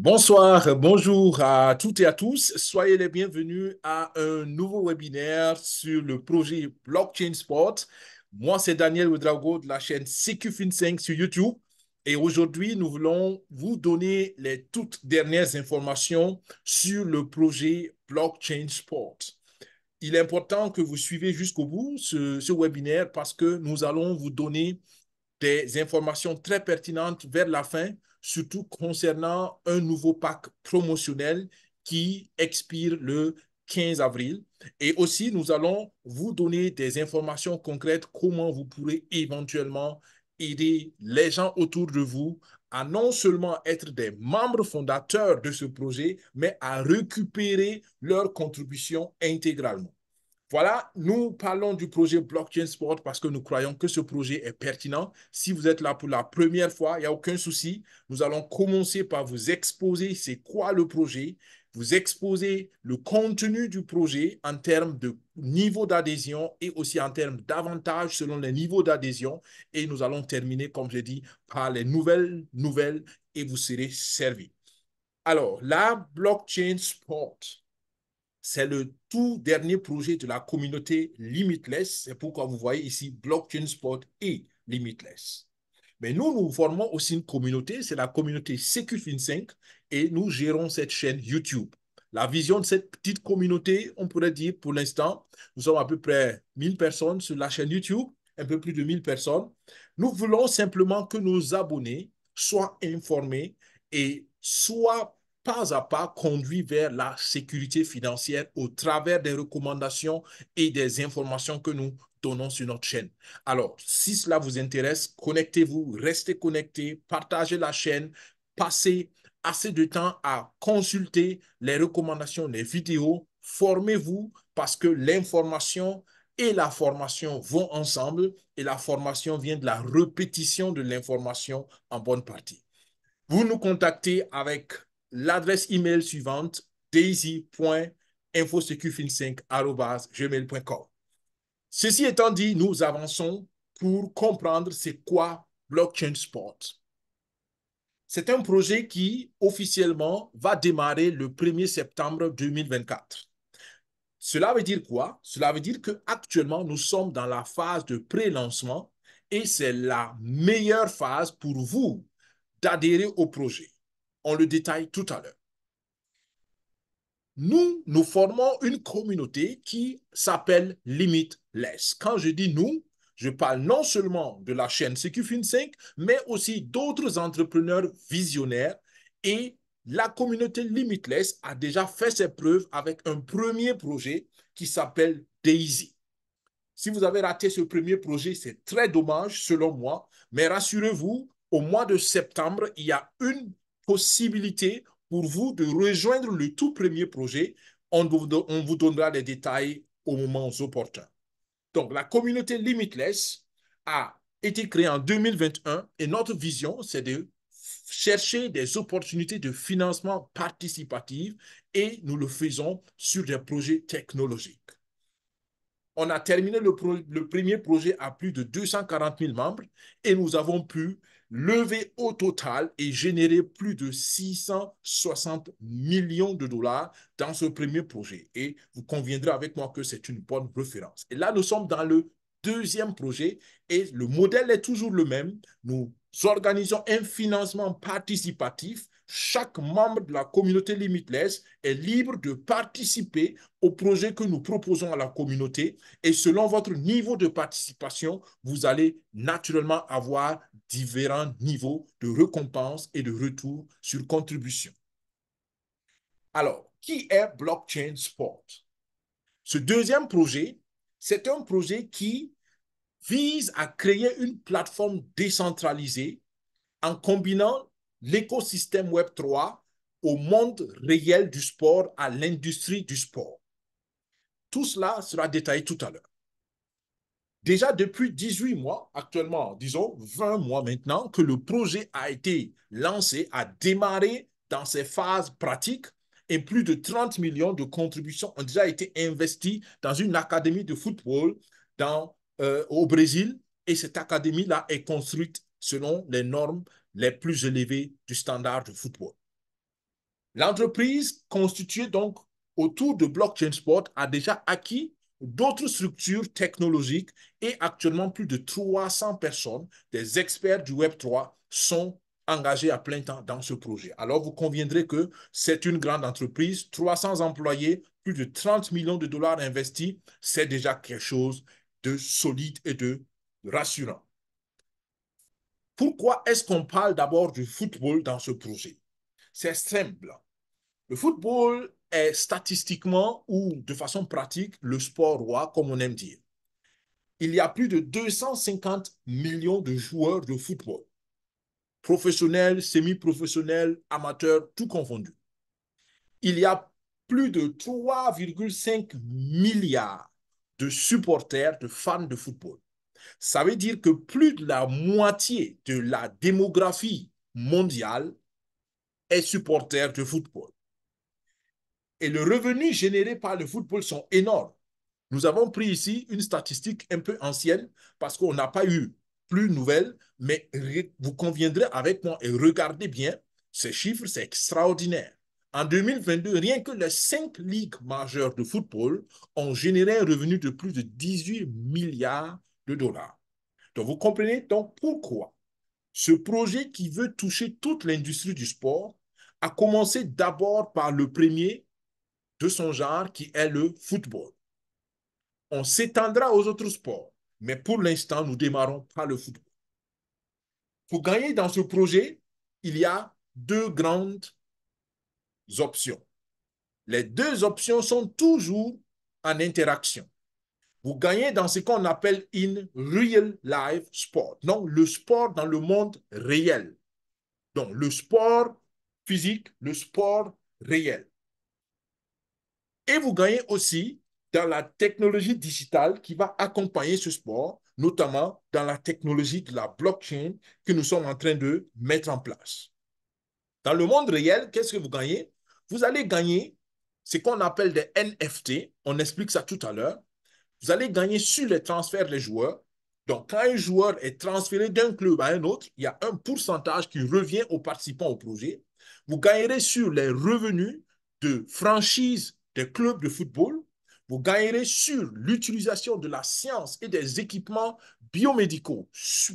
Bonsoir, bonjour à toutes et à tous. Soyez les bienvenus à un nouveau webinaire sur le projet Blockchain Sport. Moi, c'est Daniel Wedrago de la chaîne cq 5 sur YouTube. Et aujourd'hui, nous voulons vous donner les toutes dernières informations sur le projet Blockchain Sport. Il est important que vous suivez jusqu'au bout ce webinaire parce que nous allons vous donner des informations très pertinentes vers la fin surtout concernant un nouveau pack promotionnel qui expire le 15 avril. Et aussi, nous allons vous donner des informations concrètes, comment vous pourrez éventuellement aider les gens autour de vous à non seulement être des membres fondateurs de ce projet, mais à récupérer leur contribution intégralement. Voilà, nous parlons du projet Blockchain Sport parce que nous croyons que ce projet est pertinent. Si vous êtes là pour la première fois, il n'y a aucun souci. Nous allons commencer par vous exposer c'est quoi le projet, vous exposer le contenu du projet en termes de niveau d'adhésion et aussi en termes d'avantages selon les niveaux d'adhésion. Et nous allons terminer, comme je dit, par les nouvelles nouvelles et vous serez servi. Alors, la Blockchain Sport c'est le tout dernier projet de la communauté Limitless. C'est pourquoi vous voyez ici Blockchain Sport et Limitless. Mais nous, nous formons aussi une communauté, c'est la communauté Secure 5 et nous gérons cette chaîne YouTube. La vision de cette petite communauté, on pourrait dire pour l'instant, nous sommes à peu près 1000 personnes sur la chaîne YouTube, un peu plus de 1000 personnes. Nous voulons simplement que nos abonnés soient informés et soient pas à pas conduit vers la sécurité financière au travers des recommandations et des informations que nous donnons sur notre chaîne. Alors, si cela vous intéresse, connectez-vous, restez connectés, partagez la chaîne, passez assez de temps à consulter les recommandations, les vidéos, formez-vous parce que l'information et la formation vont ensemble et la formation vient de la répétition de l'information en bonne partie. Vous nous contactez avec l'adresse email suivante daisy.infosecufin5.gmail.com. Ceci étant dit, nous avançons pour comprendre c'est quoi Blockchain Sport. C'est un projet qui officiellement va démarrer le 1er septembre 2024. Cela veut dire quoi Cela veut dire que actuellement nous sommes dans la phase de pré-lancement et c'est la meilleure phase pour vous d'adhérer au projet. On le détaille tout à l'heure. Nous, nous formons une communauté qui s'appelle Limitless. Quand je dis nous, je parle non seulement de la chaîne CQFIN5, mais aussi d'autres entrepreneurs visionnaires et la communauté Limitless a déjà fait ses preuves avec un premier projet qui s'appelle Daisy. Si vous avez raté ce premier projet, c'est très dommage selon moi, mais rassurez-vous, au mois de septembre, il y a une possibilité pour vous de rejoindre le tout premier projet. On vous donnera les détails au moment opportun. Donc, la communauté Limitless a été créée en 2021 et notre vision, c'est de chercher des opportunités de financement participatif et nous le faisons sur des projets technologiques. On a terminé le, premier projet à plus de 240 000 membres et nous avons pu levé au total et généré plus de 660 millions de dollars dans ce premier projet. Et vous conviendrez avec moi que c'est une bonne référence. Et là, nous sommes dans le deuxième projet et le modèle est toujours le même. Nous organisons un financement participatif chaque membre de la communauté Limitless est libre de participer au projet que nous proposons à la communauté et selon votre niveau de participation, vous allez naturellement avoir différents niveaux de récompense et de retour sur contribution. Alors, qui est Blockchain Sport? Ce deuxième projet, c'est un projet qui vise à créer une plateforme décentralisée en combinant l'écosystème Web3 au monde réel du sport, à l'industrie du sport. Tout cela sera détaillé tout à l'heure. Déjà depuis 18 mois, actuellement, disons 20 mois maintenant, que le projet a été lancé, a démarré dans ses phases pratiques et plus de 30 millions de contributions ont déjà été investies dans une académie de football dans, euh, au Brésil et cette académie-là est construite selon les normes les plus élevés du standard de football. L'entreprise constituée donc autour de blockchain sport a déjà acquis d'autres structures technologiques et actuellement plus de 300 personnes, des experts du Web3, sont engagés à plein temps dans ce projet. Alors vous conviendrez que c'est une grande entreprise, 300 employés, plus de 30 millions de dollars investis, c'est déjà quelque chose de solide et de rassurant. Pourquoi est-ce qu'on parle d'abord du football dans ce projet C'est simple. Le football est statistiquement ou de façon pratique le sport roi, comme on aime dire. Il y a plus de 250 millions de joueurs de football, professionnels, semi-professionnels, amateurs, tout confondu. Il y a plus de 3,5 milliards de supporters, de fans de football. Ça veut dire que plus de la moitié de la démographie mondiale est supporter de football. Et le revenu généré par le football sont énormes. Nous avons pris ici une statistique un peu ancienne parce qu'on n'a pas eu plus nouvelle, mais vous conviendrez avec moi et regardez bien, ces chiffres, c'est extraordinaire. En 2022, rien que les cinq ligues majeures de football ont généré un revenu de plus de 18 milliards dollars. Donc, vous comprenez donc pourquoi ce projet qui veut toucher toute l'industrie du sport a commencé d'abord par le premier de son genre qui est le football. On s'étendra aux autres sports, mais pour l'instant, nous démarrons pas le football. Pour gagner dans ce projet, il y a deux grandes options. Les deux options sont toujours en interaction vous gagnez dans ce qu'on appelle in real life sport. Donc, le sport dans le monde réel. Donc, le sport physique, le sport réel. Et vous gagnez aussi dans la technologie digitale qui va accompagner ce sport, notamment dans la technologie de la blockchain que nous sommes en train de mettre en place. Dans le monde réel, qu'est-ce que vous gagnez Vous allez gagner ce qu'on appelle des NFT, on explique ça tout à l'heure, vous allez gagner sur les transferts des joueurs. Donc, quand un joueur est transféré d'un club à un autre, il y a un pourcentage qui revient aux participants au projet. Vous gagnerez sur les revenus de franchise des clubs de football. Vous gagnerez sur l'utilisation de la science et des équipements biomédicaux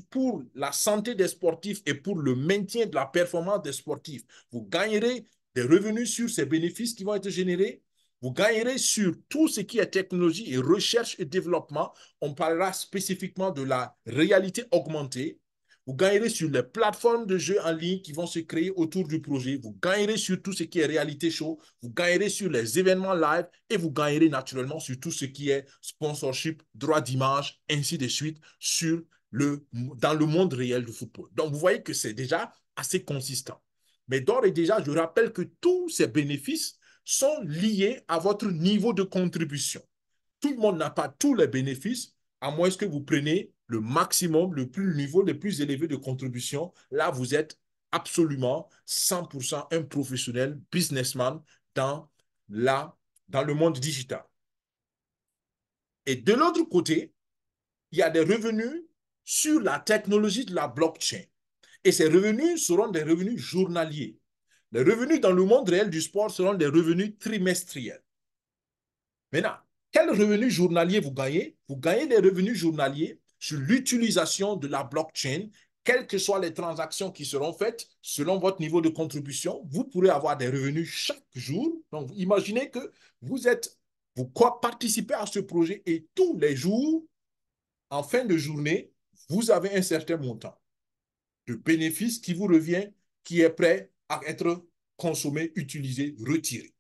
pour la santé des sportifs et pour le maintien de la performance des sportifs. Vous gagnerez des revenus sur ces bénéfices qui vont être générés. Vous gagnerez sur tout ce qui est technologie et recherche et développement. On parlera spécifiquement de la réalité augmentée. Vous gagnerez sur les plateformes de jeux en ligne qui vont se créer autour du projet. Vous gagnerez sur tout ce qui est réalité show. Vous gagnerez sur les événements live et vous gagnerez naturellement sur tout ce qui est sponsorship, droit d'image, ainsi de suite, sur le, dans le monde réel du football. Donc, vous voyez que c'est déjà assez consistant. Mais d'ores et déjà, je rappelle que tous ces bénéfices sont liés à votre niveau de contribution. Tout le monde n'a pas tous les bénéfices, à moins que vous preniez le maximum, le plus niveau le plus élevé de contribution. Là, vous êtes absolument 100% un professionnel, businessman dans, la, dans le monde digital. Et de l'autre côté, il y a des revenus sur la technologie de la blockchain. Et ces revenus seront des revenus journaliers. Les revenus dans le monde réel du sport seront des revenus trimestriels. Maintenant, quels revenus journaliers vous gagnez Vous gagnez des revenus journaliers sur l'utilisation de la blockchain, quelles que soient les transactions qui seront faites, selon votre niveau de contribution, vous pourrez avoir des revenus chaque jour. Donc, imaginez que vous êtes, vous participez à ce projet et tous les jours, en fin de journée, vous avez un certain montant de bénéfice qui vous revient, qui est prêt à être consommé, utilisé, retiré.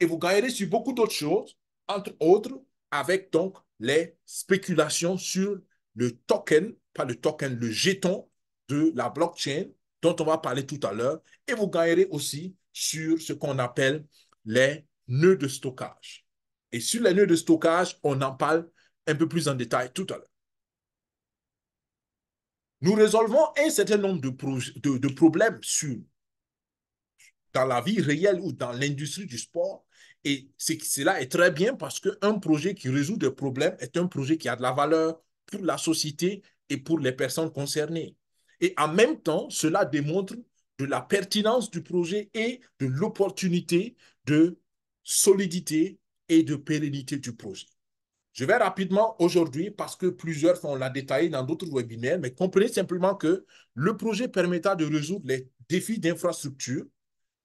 Et vous gagnerez sur beaucoup d'autres choses, entre autres avec donc les spéculations sur le token, pas le token, le jeton de la blockchain dont on va parler tout à l'heure. Et vous gagnerez aussi sur ce qu'on appelle les nœuds de stockage. Et sur les nœuds de stockage, on en parle un peu plus en détail tout à l'heure. Nous résolvons un certain nombre de problèmes sur dans la vie réelle ou dans l'industrie du sport. Et cela est très bien parce qu'un projet qui résout des problèmes est un projet qui a de la valeur pour la société et pour les personnes concernées. Et en même temps, cela démontre de la pertinence du projet et de l'opportunité de solidité et de pérennité du projet. Je vais rapidement aujourd'hui, parce que plusieurs fois, on l'a détaillé dans d'autres webinaires, mais comprenez simplement que le projet permettra de résoudre les défis d'infrastructure,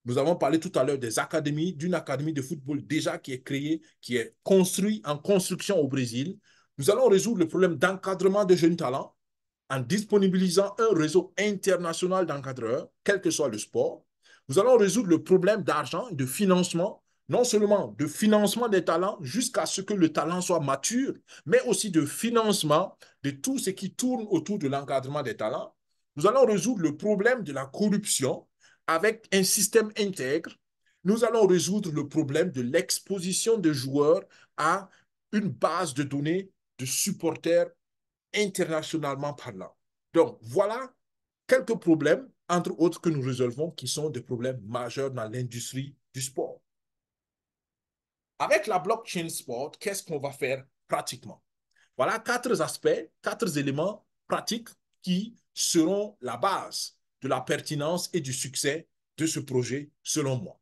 nous avons parlé tout à l'heure des académies, d'une académie de football déjà qui est créée, qui est construite en construction au Brésil. Nous allons résoudre le problème d'encadrement de jeunes talents en disponibilisant un réseau international d'encadreurs, quel que soit le sport. Nous allons résoudre le problème d'argent, et de financement, non seulement de financement des talents jusqu'à ce que le talent soit mature, mais aussi de financement de tout ce qui tourne autour de l'encadrement des talents. Nous allons résoudre le problème de la corruption avec un système intègre, nous allons résoudre le problème de l'exposition des joueurs à une base de données de supporters internationalement parlant. Donc, voilà quelques problèmes, entre autres, que nous résolvons, qui sont des problèmes majeurs dans l'industrie du sport. Avec la blockchain sport, qu'est-ce qu'on va faire pratiquement Voilà quatre aspects, quatre éléments pratiques qui seront la base de la pertinence et du succès de ce projet, selon moi.